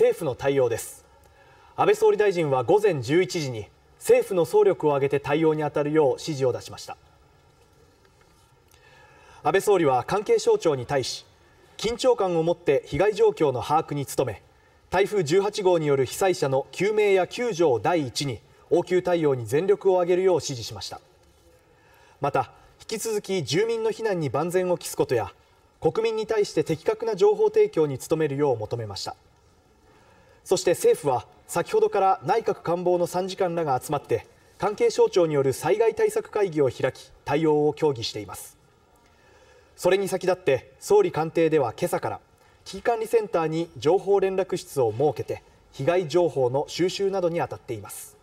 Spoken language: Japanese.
政府の対応です安倍総理大臣は午前11時に政府の総力を挙げて対応に当たるよう指示を出しました安倍総理は関係省庁に対し緊張感を持って被害状況の把握に努め台風18号による被災者の救命や救助を第一に応急対応に全力を挙げるよう指示しましたまた引き続き住民の避難に万全を期すことや国民に対して的確な情報提供に努めるよう求めましたそして政府は先ほどから内閣官房の参事官らが集まって関係省庁による災害対策会議を開き対応を協議していますそれに先立って総理官邸では今朝から危機管理センターに情報連絡室を設けて被害情報の収集などに当たっています